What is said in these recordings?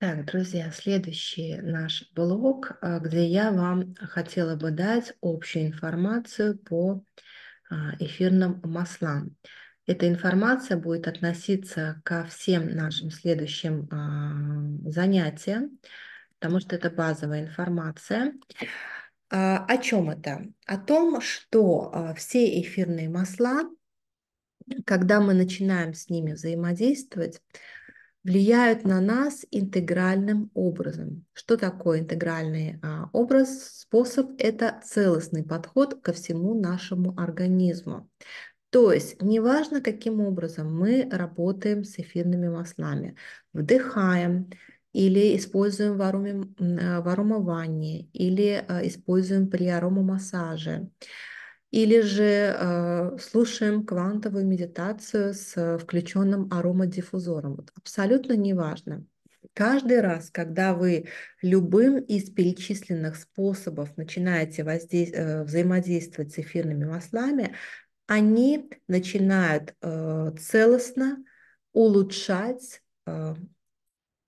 Так, друзья, следующий наш блог, а, где я вам хотела бы дать общую информацию по а, эфирным маслам. Эта информация будет относиться ко всем нашим следующим занятиям, потому что это базовая информация. А, о чем это? О том, что все эфирные масла, когда мы начинаем с ними взаимодействовать, влияют на нас интегральным образом. Что такое интегральный а, образ, способ? Это целостный подход ко всему нашему организму. То есть неважно, каким образом мы работаем с эфирными маслами, вдыхаем или используем в, ароме, а, в аромовании, или а, используем при аромамассаже, массаже или же э, слушаем квантовую медитацию с э, включенным аромадиффузором. Вот абсолютно неважно. Каждый раз, когда вы любым из перечисленных способов начинаете воздействовать, э, взаимодействовать с эфирными маслами, они начинают э, целостно улучшать э,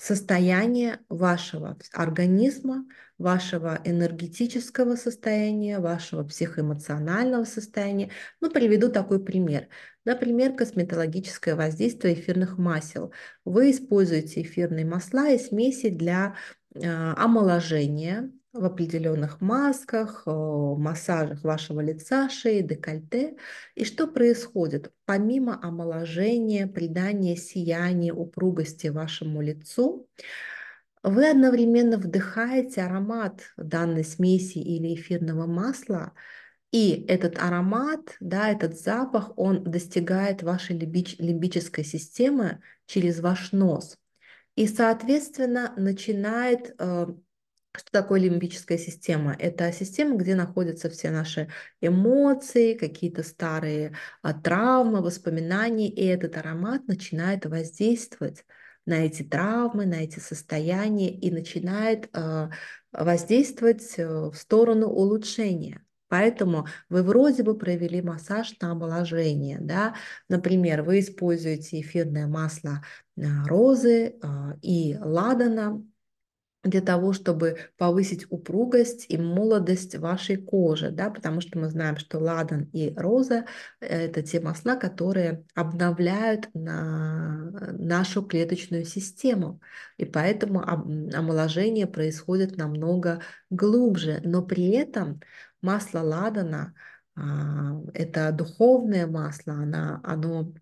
состояние вашего организма, вашего энергетического состояния, вашего психоэмоционального состояния. Ну, приведу такой пример. Например, косметологическое воздействие эфирных масел. Вы используете эфирные масла и смеси для э, омоложения, в определенных масках, массажах вашего лица, шеи, декольте. И что происходит? Помимо омоложения, придания сияния, упругости вашему лицу, вы одновременно вдыхаете аромат данной смеси или эфирного масла, и этот аромат, да, этот запах, он достигает вашей лимбич, лимбической системы через ваш нос. И, соответственно, начинает э, что такое лимбическая система? Это система, где находятся все наши эмоции, какие-то старые а, травмы, воспоминания, и этот аромат начинает воздействовать на эти травмы, на эти состояния и начинает а, воздействовать э, в сторону улучшения. Поэтому вы вроде бы провели массаж на омоложение. Да? Например, вы используете эфирное масло э, розы а, и ладана для того, чтобы повысить упругость и молодость вашей кожи, да, потому что мы знаем, что ладан и роза э, – это те масла, которые обновляют на нашу клеточную систему, и поэтому омоложение происходит намного глубже, но при этом масло ладана а, – это духовное масло, оно, оно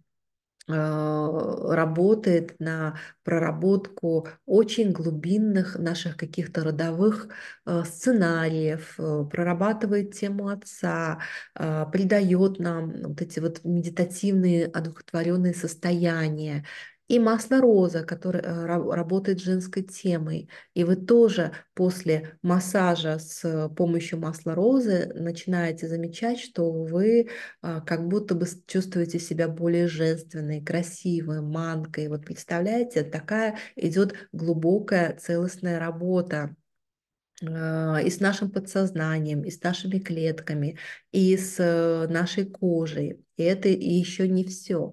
Э, работает на проработку очень глубинных наших каких-то родовых э, сценариев, э, прорабатывает тему отца, придает нам вот эти вот медитативные одухотворенные состояния, и масло роза, которое э, работает женской темой. И вы тоже после массажа с помощью масла розы начинаете замечать, что вы а, как будто бы чувствуете себя более женственной, красивой, манкой. Вот представляете, такая идет глубокая целостная работа а, и с нашим подсознанием, и с нашими клетками, и с э, нашей кожей. И это еще не все.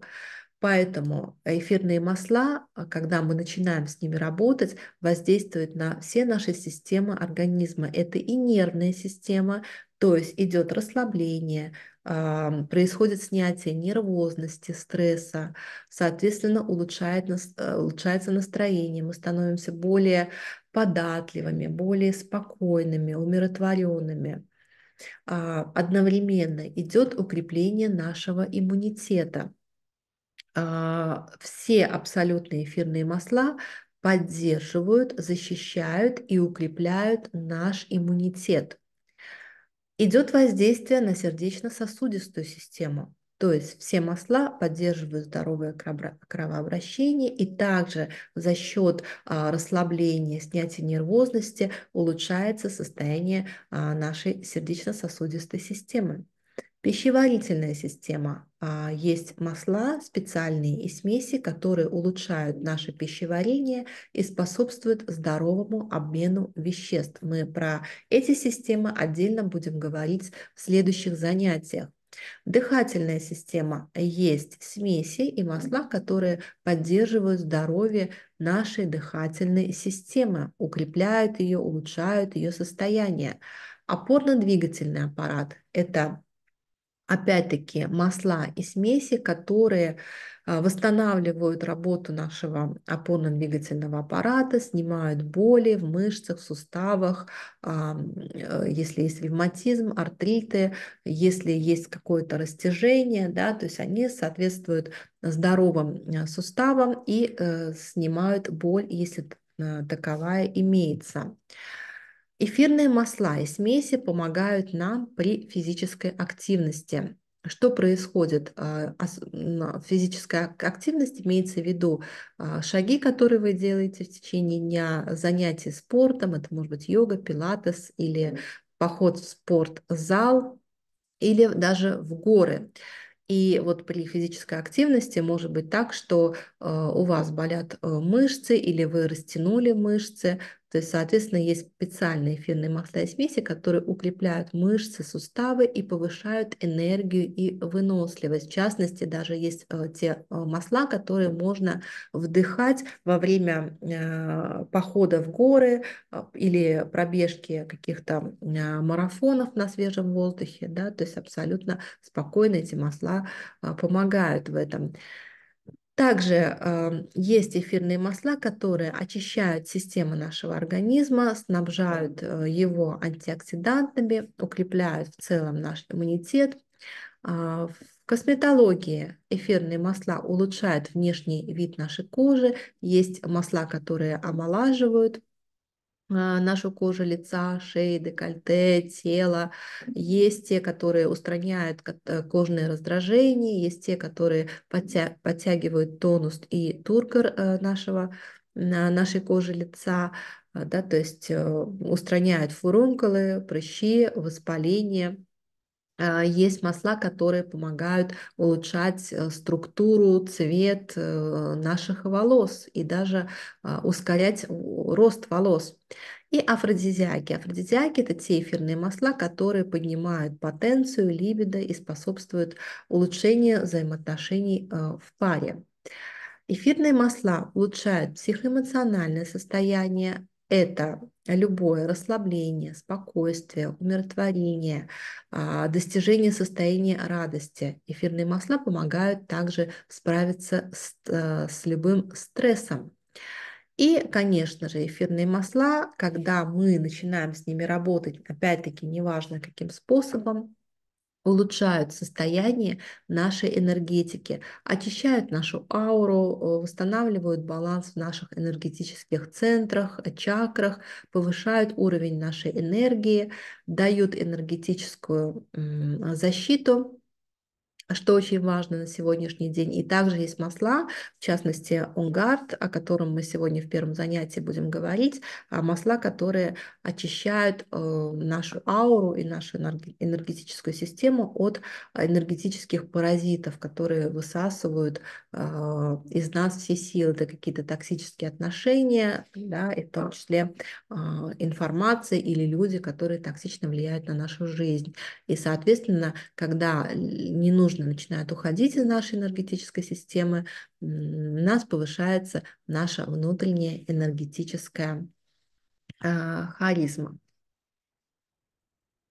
Поэтому эфирные масла, а, когда мы начинаем с ними работать, воздействуют на все наши системы организма. Это и нервная система, то есть идет расслабление, происходит снятие нервозности, стресса, соответственно, улучшает, э, улучшается настроение, мы становимся более податливыми, более спокойными, умиротворенными. А, одновременно идет укрепление нашего иммунитета – а, все абсолютные эфирные масла поддерживают, защищают и укрепляют наш иммунитет. Идет воздействие на сердечно-сосудистую систему. То есть все масла поддерживают здоровое кровообращение и также за счет а, расслабления, снятия нервозности улучшается состояние а, нашей сердечно-сосудистой системы. Пищеварительная система. А, есть масла, специальные и смеси, которые улучшают наше пищеварение и способствуют здоровому обмену веществ. Мы про эти системы отдельно будем говорить в следующих занятиях. Дыхательная система есть смеси и масла, которые поддерживают здоровье нашей дыхательной системы, укрепляют ее, улучшают ее состояние. Опорно-двигательный аппарат – это опять-таки масла и смеси, которые а, восстанавливают работу нашего опорно-двигательного аппарата, снимают боли в мышцах, в суставах, а, э, если есть ревматизм, артриты, если есть какое-то растяжение, да, то есть они соответствуют здоровым э, суставам и э, снимают боль, если таковая имеется. Эфирные масла и смеси помогают нам при физической активности. Что происходит в а, физической активности, имеется в виду а, шаги, которые вы делаете в течение дня, занятия спортом, это может быть йога, пилатес или поход в спортзал или даже в горы. И вот при физической активности может быть так, что а, у вас болят э, мышцы или вы растянули мышцы, то есть, соответственно, есть специальные эфирные масла и смеси, которые укрепляют мышцы, суставы и повышают энергию и выносливость. В частности, даже есть э, те э, масла, которые можно вдыхать во время э, похода в горы или пробежки каких-то марафонов на свежем воздухе. Да? То есть абсолютно спокойно эти масла помогают в этом. Также э, есть эфирные масла, которые очищают систему нашего организма, снабжают э, его антиоксидантами, укрепляют в целом наш иммунитет. Э, в косметологии эфирные масла улучшают внешний вид нашей кожи, есть масла, которые омолаживают а, нашу кожу лица, шеи, декольте, тела. Есть те, которые устраняют э, кожные раздражения, есть те, которые подтя подтягивают тонус и тургор э, нашего, нашей кожи лица, э, да, то есть устраняют фурункулы, прыщи, воспаление – а, есть масла, которые помогают улучшать э, структуру, цвет э, наших волос и даже а, ускорять рост волос. И афродизиаки. Афродизиаки – это те эфирные масла, которые поднимают потенцию, либидо и способствуют улучшению взаимоотношений а, в паре. Эфирные масла улучшают психоэмоциональное состояние, это любое расслабление, спокойствие, умиротворение, а, достижение состояния радости. Эфирные масла помогают также справиться с, э, с любым стрессом. И, конечно же, эфирные масла, когда мы начинаем с ними работать, опять-таки, неважно каким способом, улучшают состояние нашей энергетики, очищают нашу ауру, э, восстанавливают баланс в наших энергетических центрах, э, чакрах, повышают уровень нашей энергии, дают энергетическую защиту что очень важно на сегодняшний день. И также есть масла, в частности, онгард, о котором мы сегодня в первом занятии будем говорить, а масла, которые очищают э, нашу ауру и нашу энергетическую систему от э, энергетических паразитов, которые высасывают а, из нас все силы. Это какие-то токсические отношения, да, и в том числе а, информация или люди, которые токсично влияют на нашу жизнь. И, соответственно, когда не нужно нужно начинает уходить из нашей энергетической системы, у нас повышается наша внутренняя энергетическая а, харизма.